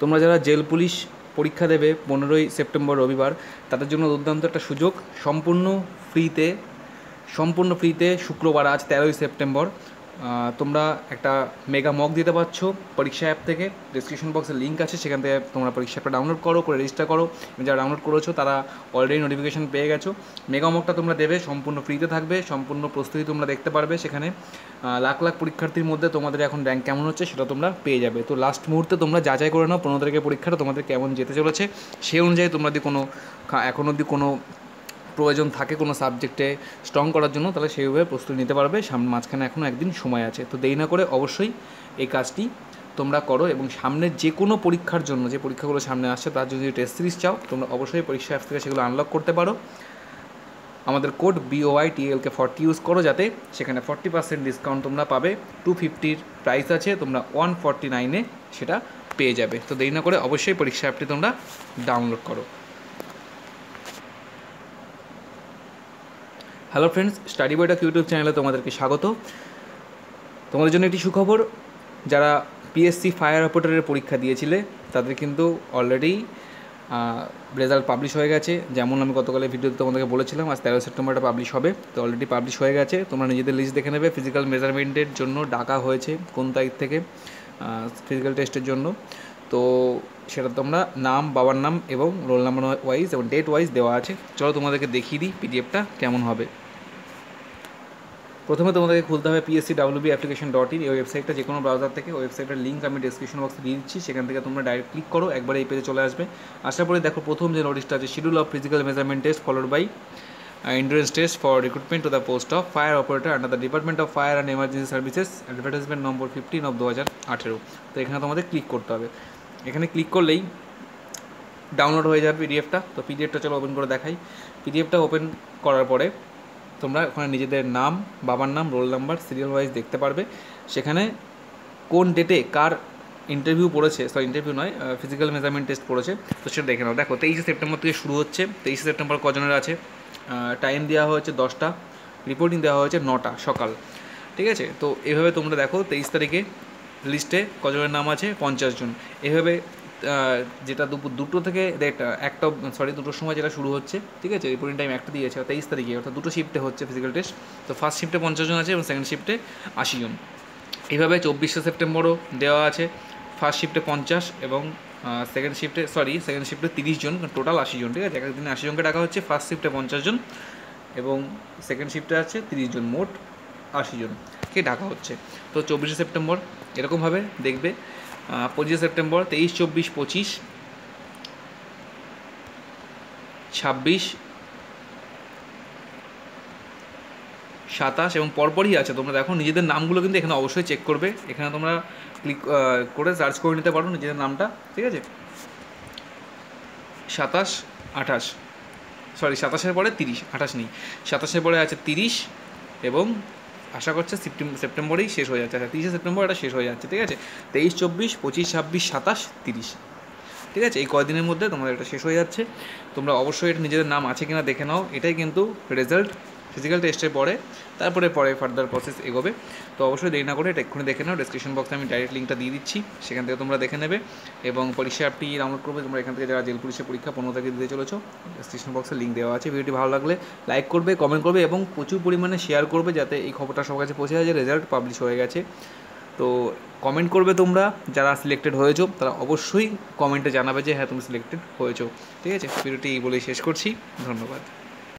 তোমরা যারা jail police পরীক্ষা দেবে পনেরোই সেপ্টেম্বর রবিবার তাদের জন্য দুর্দান্ত একটা সুযোগ সম্পূর্ণ ফ্রিতে সম্পূর্ণ ফ্রিতে শুক্রবার আজ তেরোই সেপ্টেম্বর তোমরা একটা মেগা মক দিতে পারছো পরীক্ষা অ্যাপ থেকে ডিসক্রিপশন বক্সে লিঙ্ক আছে সেখান থেকে তোমরা পরীক্ষা অ্যাপটা ডাউনলোড করো করে রেজিস্টার করো যারা ডাউনলোড করেছো তারা অলরেডি নোটিফিকেশান পেয়ে গেছো মেগা মকটা তোমরা দেবে সম্পূর্ণ ফ্রিতে থাকবে সম্পূর্ণ প্রস্তুতি তোমরা দেখতে পারবে সেখানে লাখ লাখ পরীক্ষার্থীর মধ্যে তোমাদের এখন র্যাঙ্ক কেমন হচ্ছে সেটা তোমরা পেয়ে যাবে তো লাস্ট মুহূর্তে তোমরা যাচাই করে নাও পনেরো তারিখের পরীক্ষাটা তোমাদের কেমন যেতে চলেছে সেই অনুযায়ী তোমরা যদি কোনো এখন অবধি কোনো প্রয়োজন থাকে কোনো সাবজেক্টে স্ট্রং করার জন্য তাহলে সেইভাবে প্রস্তুতি নিতে পারবে সামনে মাঝখানে এখনও একদিন সময় আছে তো দেরি না করে অবশ্যই এই কাজটি তোমরা করো এবং সামনের যে কোনো পরীক্ষার জন্য যে পরীক্ষাগুলো সামনে আসছে তার যদি টেস্ট সিরিজ চাও তোমরা অবশ্যই পরীক্ষা অ্যাপ থেকে সেগুলো আনলক করতে পারো আমাদের code BOI TLK forty use করো যাতে সেখানে ফর্টি পার্সেন্ট ডিসকাউন্ট তোমরা পাবে টু ফিফটির প্রাইস আছে তোমরা ওয়ান ফর্টি নাইনে সেটা পেয়ে যাবে তো দেরি না করে অবশ্যই পরীক্ষা অ্যাপটি তোমরা ডাউনলোড করো হ্যালো ফ্রেন্ডস স্টাডি বইটাক ইউটিউব চ্যানেলে তোমাদেরকে স্বাগত তোমাদের জন্য একটি সুখবর যারা পিএসসি ফায়ার অপারেটরের পরীক্ষা দিয়েছিলে তাদের কিন্তু অলরেডি রেজাল্ট পাবলিশ হয়ে গেছে যেমন আমি গতকালের ভিডিওতে তোমাদেরকে বলেছিলাম আজ তেরো সেপ্টেম্বরটা পাবলিশ হবে তো অলরেডি পাবলিশ হয়ে গেছে তোমরা নিজেদের লিস্ট দেখে নেবে ফিজিক্যাল মেজারমেন্টের জন্য ডাকা হয়েছে কোন তারিখ থেকে ফিজিক্যাল টেস্টের জন্য তো সেটা তোমরা নাম বাবার নাম এবং রোল নাম্বার ওয়াইজ এবং ডেট ওয়াইজ দেওয়া আছে চলো তোমাদেরকে দেখিয়ে দিই পিডিএফটা কেমন হবে প্রথমে তোমাদেরকে খুলতে হবে PSC WB application dot in এই ওয়েবসাইটটা যে কোনো ব্রাউজার থেকে ওয়েবসাইটের লিঙ্ক আমি ডিসক্রিপশন বক্সে দিয়ে দিচ্ছি সেখান থেকে তোমরা ডাইরেক্ট ক্লিক করো একবার এই পেজে চলে আসবে আসার পরে দেখো প্রথম যে নোটিশটা আছে schedule of physical measurement test followed by entrance test for recruitment to the post of fire operator under the department of fire and emergency services advertisement নম্বর ফিফটিন অফ দু হাজার আঠেরো তো এখানে তোমাদের ক্লিক করতে হবে এখানে ক্লিক করলেই ডাউনলোড হয়ে যাবে পিডিএফটা তো পিডিএফটা চলো ওপেন করে দেখাই পিডিএফটা ওপেন করার পরে তোমরা ওখানে নিজেদের নাম বাবার নাম রোল নাম্বার সিরিয়াল ওয়াইজ দেখতে পারবে সেখানে কোন ডেটে কার ইন্টারভিউ পড়েছে সরি ইন্টারভিউ নয় ফিজিক্যাল মেজারমেন্ট টেস্ট পড়েছে তো সেটা দেখে নাও দেখো তেইশে সেপ্টেম্বর থেকে শুরু হচ্ছে তেইশে সেপ্টেম্বর কজনের আছে টাইম দেওয়া হয়েছে দশটা রিপোর্টিং দেওয়া হয়েছে নটা সকাল ঠিক আছে তো এভাবে তোমরা দেখো তেইশ তারিখে লিস্টে কজনের নাম আছে পঞ্চাশ জন এভাবে যেটা দুপুর দুটো থেকে দেড়টা একটা সরি দুটোর সময় যেটা শুরু হচ্ছে ঠিক আছে রিপোর্টিং টাইম একটা দিয়েছে তেইশ তারিখে অর্থাৎ দুটো শিফটে হচ্ছে ফিজিক্যাল টেস্ট তো ফার্স্ট শিফটে পঞ্চাশ জন আছে এবং সেকেন্ড শিফটে আশি জন এইভাবে চব্বিশে সেপ্টেম্বরও দেওয়া আছে ফার্স্ট শিফটে পঞ্চাশ এবং সেকেন্ড শিফটে সরি সেকেন্ড শিফটে তিরিশ জন টোটাল মানে আশি জন ঠিক আছে একদিনে আশি জনকে ডাকা হচ্ছে ফার্স্ট শিফটে পঞ্চাশ জন এবং সেকেন্ড শিফটে আছে তিরিশ জন মোট আশি জনকে ডাকা হচ্ছে তো চব্বিশে সেপ্টেম্বর এরকমভাবে দেখবে পঁচিশে সেপ্টেম্বর তেইশ চব্বিশ পঁচিশ ছাব্বিশ সাতাশ এবং পরপরই আছে তোমরা দেখো নিজেদের নামগুলো কিন্তু এখানে অবশ্যই চেক করবে এখানে তোমরা ক্লিক করে সার্চ করে নিতে পারো নিজেদের নামটা ঠিক আছে সাতাশ আঠাশ সরি সাতাশের পরে তিরিশ আঠাশ নেই সাতাশের পরে আছে তিরিশ এবং আশা করছে সেপ্টেম্বরেই শেষ হয়ে যাচ্ছে আচ্ছা তিরিশে সেপ্টেম্বর এটা শেষ হয়ে যাচ্ছে ঠিক আছে তেইশ চব্বিশ পঁচিশ ছাব্বিশ সাতাশ তিরিশ ঠিক আছে এই কয়দিনের মধ্যে তোমাদের এটা শেষ হয়ে যাচ্ছে তোমরা অবশ্যই এটা নিজেদের নাম আছে কিনা দেখে নাও এটাই কিন্তু রেজাল্ট ফিজিক্যাল টেস্টের পরে তারপরে পরে ফার্দার প্রসেস এগোবে তো অবশ্যই দেরি না করে এটা এক্ষুনি দেখে নাও ডিসক্রিপশন বক্সে আমি ডাইরেক্ট লিঙ্কটা দিয়ে দিচ্ছি সেখান থেকে তোমরা দেখে নেবে এবং পরীক্ষা অ্যাপটি ডাউনলোড করবে তোমরা এখান থেকে যারা জেল পুলিশের পরীক্ষা পনেরো তারিখে দিতে চলেছো ডিসক্রিপশন বক্সে লিঙ্ক দেওয়া আছে ভিডিওটি ভালো লাগলে লাইক করবে কমেন্ট করবে এবং প্রচুর পরিমাণে শেয়ার করবে যাতে এই খবরটা সবার কাছে পৌঁছে যায় যে রেজাল্ট পাবলিশ হয়ে গেছে তো কমেন্ট করবে তোমরা যারা সিলেক্টেড হয়েছো তারা অবশ্যই কমেন্টে জানাবে যে হ্যাঁ তুমি সিলেক্টেড হয়েছো ঠিক আছে ভিডিওটি বলেই শেষ করছি ধন্যবাদ